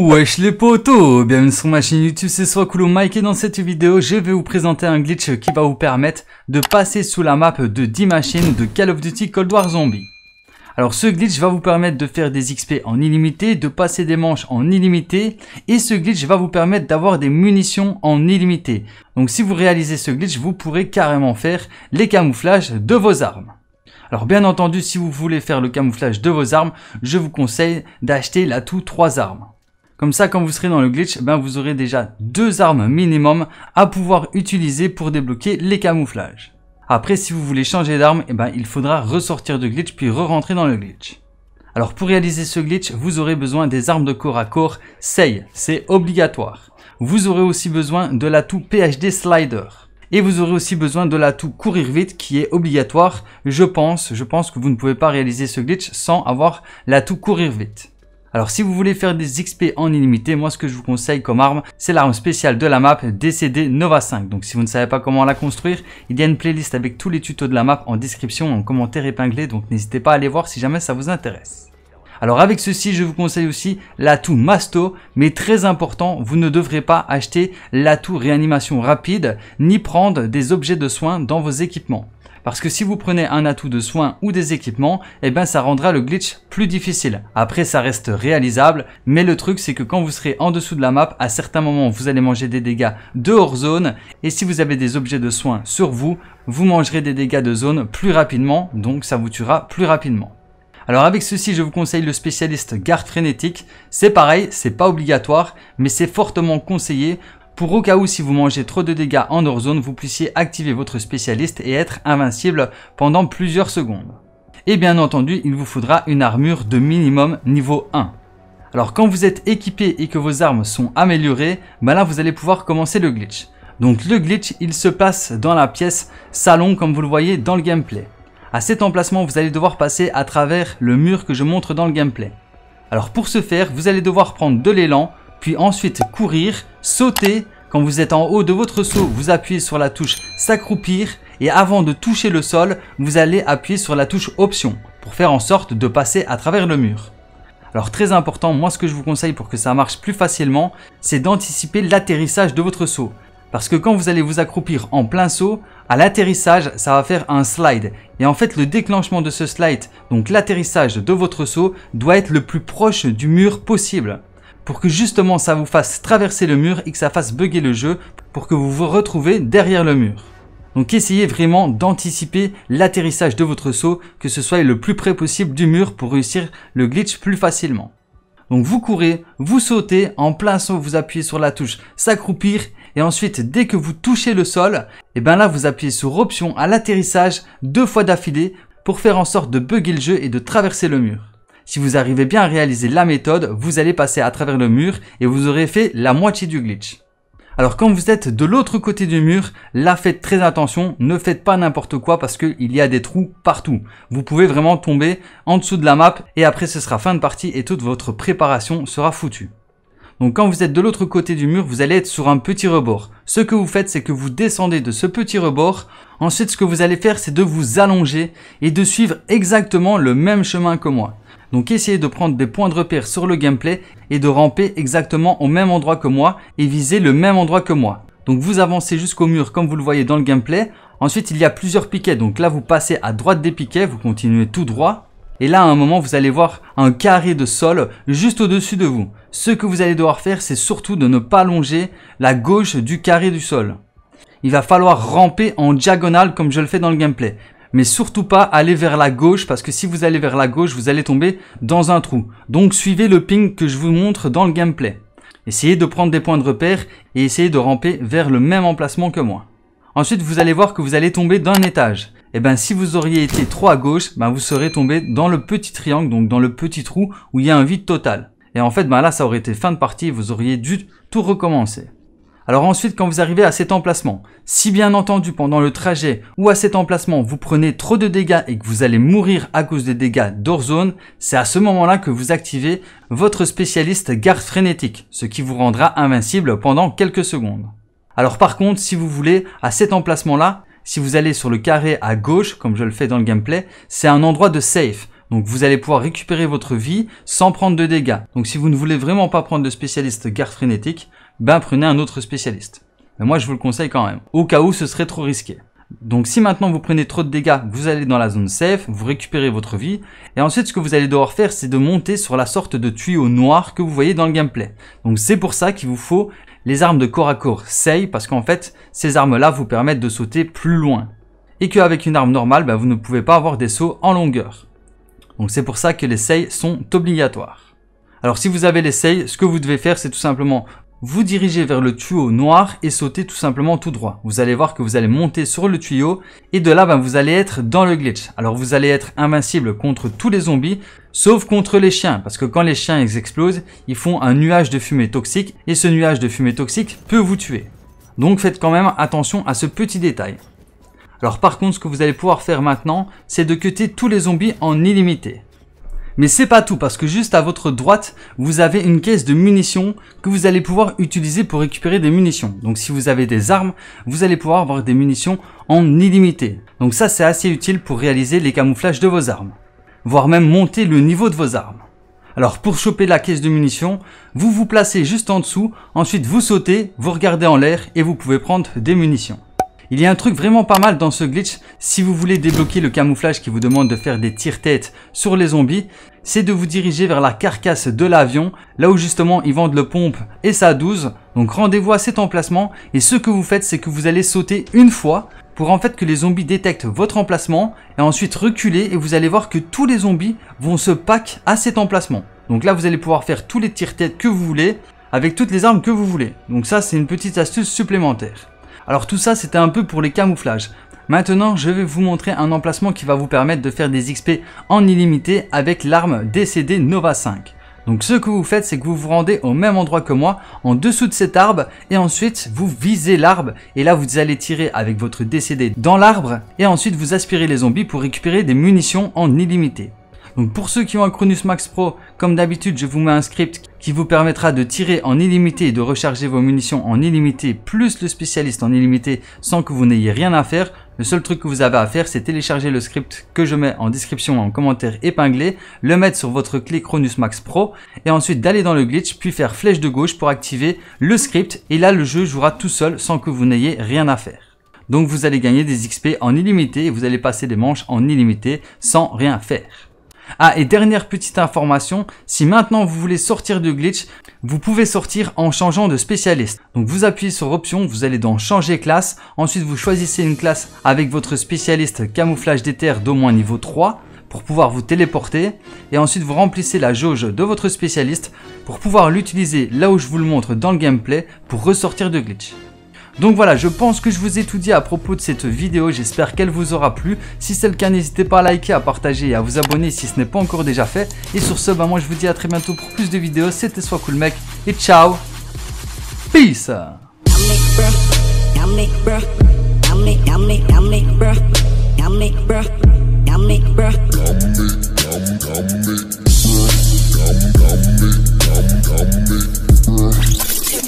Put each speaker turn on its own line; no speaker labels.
Wesh les potos Bienvenue sur ma chaîne YouTube, c'est Soakulo Mike et dans cette vidéo, je vais vous présenter un glitch qui va vous permettre de passer sous la map de 10 machines de Call of Duty Cold War Zombie. Alors ce glitch va vous permettre de faire des XP en illimité, de passer des manches en illimité et ce glitch va vous permettre d'avoir des munitions en illimité. Donc si vous réalisez ce glitch, vous pourrez carrément faire les camouflages de vos armes. Alors bien entendu, si vous voulez faire le camouflage de vos armes, je vous conseille d'acheter la tout 3 armes. Comme ça, quand vous serez dans le glitch, eh ben, vous aurez déjà deux armes minimum à pouvoir utiliser pour débloquer les camouflages. Après, si vous voulez changer d'arme, eh ben, il faudra ressortir de glitch puis re-rentrer dans le glitch. Alors pour réaliser ce glitch, vous aurez besoin des armes de corps à corps c'est obligatoire. Vous aurez aussi besoin de l'atout PhD Slider. Et vous aurez aussi besoin de l'atout courir vite qui est obligatoire. Je pense, je pense que vous ne pouvez pas réaliser ce glitch sans avoir l'atout courir vite. Alors si vous voulez faire des XP en illimité, moi ce que je vous conseille comme arme, c'est l'arme spéciale de la map DCD Nova 5. Donc si vous ne savez pas comment la construire, il y a une playlist avec tous les tutos de la map en description, en commentaire épinglé, donc n'hésitez pas à aller voir si jamais ça vous intéresse. Alors avec ceci, je vous conseille aussi l'atout Masto, mais très important, vous ne devrez pas acheter l'atout réanimation rapide, ni prendre des objets de soins dans vos équipements. Parce que si vous prenez un atout de soins ou des équipements, eh ben ça rendra le glitch plus difficile. Après ça reste réalisable, mais le truc c'est que quand vous serez en dessous de la map, à certains moments vous allez manger des dégâts de hors zone, et si vous avez des objets de soins sur vous, vous mangerez des dégâts de zone plus rapidement, donc ça vous tuera plus rapidement. Alors avec ceci, je vous conseille le spécialiste garde frénétique. C'est pareil, c'est pas obligatoire, mais c'est fortement conseillé pour au cas où si vous mangez trop de dégâts en hors zone, vous puissiez activer votre spécialiste et être invincible pendant plusieurs secondes. Et bien entendu, il vous faudra une armure de minimum niveau 1. Alors quand vous êtes équipé et que vos armes sont améliorées, ben là vous allez pouvoir commencer le glitch. Donc le glitch, il se passe dans la pièce salon comme vous le voyez dans le gameplay. À cet emplacement, vous allez devoir passer à travers le mur que je montre dans le gameplay. Alors pour ce faire, vous allez devoir prendre de l'élan, puis ensuite courir, sauter. Quand vous êtes en haut de votre saut, vous appuyez sur la touche s'accroupir et avant de toucher le sol, vous allez appuyer sur la touche option pour faire en sorte de passer à travers le mur. Alors très important, moi ce que je vous conseille pour que ça marche plus facilement, c'est d'anticiper l'atterrissage de votre saut. Parce que quand vous allez vous accroupir en plein saut, à l'atterrissage, ça va faire un slide. Et en fait, le déclenchement de ce slide, donc l'atterrissage de votre saut, doit être le plus proche du mur possible pour que justement ça vous fasse traverser le mur et que ça fasse bugger le jeu pour que vous vous retrouvez derrière le mur. Donc essayez vraiment d'anticiper l'atterrissage de votre saut, que ce soit le plus près possible du mur pour réussir le glitch plus facilement. Donc vous courez, vous sautez, en plein saut vous appuyez sur la touche s'accroupir et ensuite dès que vous touchez le sol, et eh bien là vous appuyez sur option à l'atterrissage deux fois d'affilée pour faire en sorte de bugger le jeu et de traverser le mur si vous arrivez bien à réaliser la méthode, vous allez passer à travers le mur et vous aurez fait la moitié du glitch. Alors quand vous êtes de l'autre côté du mur, là faites très attention, ne faites pas n'importe quoi parce qu'il y a des trous partout. Vous pouvez vraiment tomber en dessous de la map et après ce sera fin de partie et toute votre préparation sera foutue. Donc quand vous êtes de l'autre côté du mur, vous allez être sur un petit rebord. Ce que vous faites, c'est que vous descendez de ce petit rebord. Ensuite, ce que vous allez faire, c'est de vous allonger et de suivre exactement le même chemin que moi. Donc essayez de prendre des points de repère sur le gameplay et de ramper exactement au même endroit que moi et viser le même endroit que moi. Donc vous avancez jusqu'au mur comme vous le voyez dans le gameplay. Ensuite il y a plusieurs piquets, donc là vous passez à droite des piquets, vous continuez tout droit. Et là, à un moment, vous allez voir un carré de sol juste au-dessus de vous. Ce que vous allez devoir faire, c'est surtout de ne pas longer la gauche du carré du sol. Il va falloir ramper en diagonale comme je le fais dans le gameplay mais surtout pas aller vers la gauche parce que si vous allez vers la gauche, vous allez tomber dans un trou. Donc suivez le ping que je vous montre dans le gameplay. Essayez de prendre des points de repère et essayez de ramper vers le même emplacement que moi. Ensuite, vous allez voir que vous allez tomber d'un étage. Et eh bien si vous auriez été trop à gauche, ben, vous serez tombé dans le petit triangle, donc dans le petit trou où il y a un vide total. Et en fait, ben là, ça aurait été fin de partie, vous auriez dû tout recommencer. Alors ensuite, quand vous arrivez à cet emplacement, si bien entendu pendant le trajet ou à cet emplacement, vous prenez trop de dégâts et que vous allez mourir à cause des dégâts d'Orzone, c'est à ce moment-là que vous activez votre spécialiste garde frénétique, ce qui vous rendra invincible pendant quelques secondes. Alors par contre, si vous voulez, à cet emplacement-là, si vous allez sur le carré à gauche, comme je le fais dans le gameplay, c'est un endroit de safe. Donc vous allez pouvoir récupérer votre vie sans prendre de dégâts. Donc si vous ne voulez vraiment pas prendre de spécialiste garde frénétique, ben prenez un autre spécialiste. Mais moi je vous le conseille quand même, au cas où ce serait trop risqué. Donc si maintenant vous prenez trop de dégâts, vous allez dans la zone safe, vous récupérez votre vie, et ensuite ce que vous allez devoir faire c'est de monter sur la sorte de tuyau noir que vous voyez dans le gameplay. Donc c'est pour ça qu'il vous faut les armes de corps à corps Sei, parce qu'en fait ces armes là vous permettent de sauter plus loin. Et qu'avec une arme normale, ben, vous ne pouvez pas avoir des sauts en longueur. Donc c'est pour ça que les Sei sont obligatoires. Alors si vous avez les Sei, ce que vous devez faire c'est tout simplement vous dirigez vers le tuyau noir et sautez tout simplement tout droit. Vous allez voir que vous allez monter sur le tuyau et de là ben, vous allez être dans le glitch. Alors vous allez être invincible contre tous les zombies sauf contre les chiens parce que quand les chiens explosent ils font un nuage de fumée toxique et ce nuage de fumée toxique peut vous tuer. Donc faites quand même attention à ce petit détail. Alors par contre ce que vous allez pouvoir faire maintenant c'est de cuter tous les zombies en illimité. Mais c'est pas tout parce que juste à votre droite, vous avez une caisse de munitions que vous allez pouvoir utiliser pour récupérer des munitions. Donc si vous avez des armes, vous allez pouvoir avoir des munitions en illimité. Donc ça c'est assez utile pour réaliser les camouflages de vos armes. Voire même monter le niveau de vos armes. Alors pour choper la caisse de munitions, vous vous placez juste en dessous, ensuite vous sautez, vous regardez en l'air et vous pouvez prendre des munitions. Il y a un truc vraiment pas mal dans ce glitch, si vous voulez débloquer le camouflage qui vous demande de faire des tirs têtes sur les zombies, c'est de vous diriger vers la carcasse de l'avion, là où justement ils vendent le pompe et sa 12. Donc rendez-vous à cet emplacement et ce que vous faites c'est que vous allez sauter une fois pour en fait que les zombies détectent votre emplacement et ensuite reculer et vous allez voir que tous les zombies vont se pack à cet emplacement. Donc là vous allez pouvoir faire tous les tirs têtes que vous voulez avec toutes les armes que vous voulez. Donc ça c'est une petite astuce supplémentaire. Alors tout ça c'était un peu pour les camouflages. Maintenant je vais vous montrer un emplacement qui va vous permettre de faire des XP en illimité avec l'arme DCD Nova 5. Donc ce que vous faites, c'est que vous vous rendez au même endroit que moi, en dessous de cet arbre, et ensuite vous visez l'arbre, et là vous allez tirer avec votre DCD dans l'arbre, et ensuite vous aspirez les zombies pour récupérer des munitions en illimité. Donc pour ceux qui ont un Chronus Max Pro, comme d'habitude, je vous mets un script qui vous permettra de tirer en illimité et de recharger vos munitions en illimité, plus le spécialiste en illimité, sans que vous n'ayez rien à faire. Le seul truc que vous avez à faire, c'est télécharger le script que je mets en description, en commentaire épinglé, le mettre sur votre clé Chronus Max Pro, et ensuite d'aller dans le glitch, puis faire flèche de gauche pour activer le script, et là le jeu jouera tout seul sans que vous n'ayez rien à faire. Donc vous allez gagner des XP en illimité et vous allez passer des manches en illimité sans rien faire. Ah et dernière petite information, si maintenant vous voulez sortir du glitch, vous pouvez sortir en changeant de spécialiste. Donc vous appuyez sur option, vous allez dans changer classe, ensuite vous choisissez une classe avec votre spécialiste camouflage des terres d'au moins niveau 3 pour pouvoir vous téléporter et ensuite vous remplissez la jauge de votre spécialiste pour pouvoir l'utiliser là où je vous le montre dans le gameplay pour ressortir de glitch. Donc voilà, je pense que je vous ai tout dit à propos de cette vidéo, j'espère qu'elle vous aura plu. Si c'est le cas, n'hésitez pas à liker, à partager et à vous abonner si ce n'est pas encore déjà fait. Et sur ce, moi je vous dis à très bientôt pour plus de vidéos, c'était Soit Cool Mec, et ciao Peace